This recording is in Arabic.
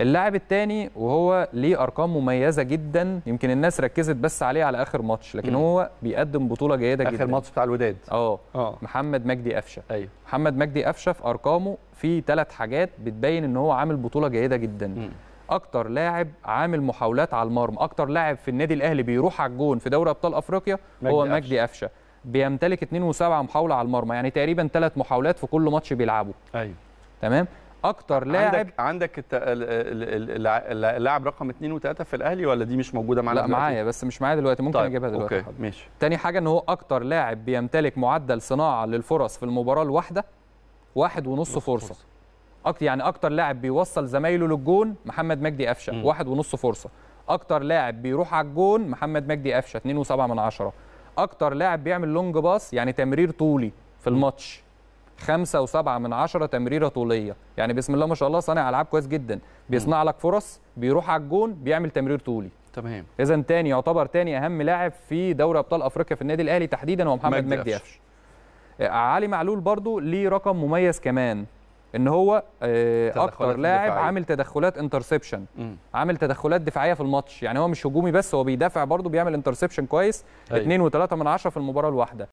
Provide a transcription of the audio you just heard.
اللاعب الثاني وهو ليه ارقام مميزه جدا يمكن الناس ركزت بس عليه على اخر ماتش لكن مم. هو بيقدم بطوله جيده آخر جدا اخر ماتش بتاع الوداد آه. اه محمد مجدي قفشه ايوه محمد مجدي قفشه في ارقامه في ثلاث حاجات بتبين ان هو عامل بطوله جيده جدا مم. اكتر لاعب عامل محاولات على المرمى اكتر لاعب في النادي الاهلي بيروح على الجون في دوري ابطال افريقيا مجدي هو مجدي قفشه بيمتلك 2.7 محاوله على المرمى يعني تقريبا ثلاث محاولات في كل ماتش بيلعبه ايوه تمام اكتر لاعب عندك عندك اللاعب رقم 2 و3 في الاهلي ولا دي مش موجوده معانا لا معايا بس مش معايا دلوقتي ممكن طيب. اجيبها دلوقتي اوكي ماشي تاني حاجه ان هو اكتر لاعب بيمتلك معدل صناعه للفرص في المباراه الواحده واحد ونص فرصه, فرصة. أكتر يعني اكتر لاعب بيوصل زمايله للجون محمد مجدي قفشه واحد ونص فرصه اكتر لاعب بيروح على الجون محمد مجدي قفشه 2.7 من عشرة. اكتر لاعب بيعمل لونج باص يعني تمرير طولي في الماتش خمسة وسبعة من عشرة تمريرة طولية يعني بسم الله ما شاء الله صانع ألعاب كويس جدا بيصنع لك فرص بيروح على الجون بيعمل تمرير طولي تمام إذا تاني يعتبر تاني أهم لاعب في دوري أبطال أفريقيا في النادي الأهلي تحديدا هو محمد مجدي قفش آه، علي معلول برضو ليه رقم مميز كمان ان هو آه، اكتر لاعب عامل تدخلات انترسبشن عامل تدخلات دفاعيه في الماتش يعني هو مش هجومي بس هو بيدافع برضه بيعمل انترسبشن كويس 2.3 أيوه. و من 10 في المباراه الواحده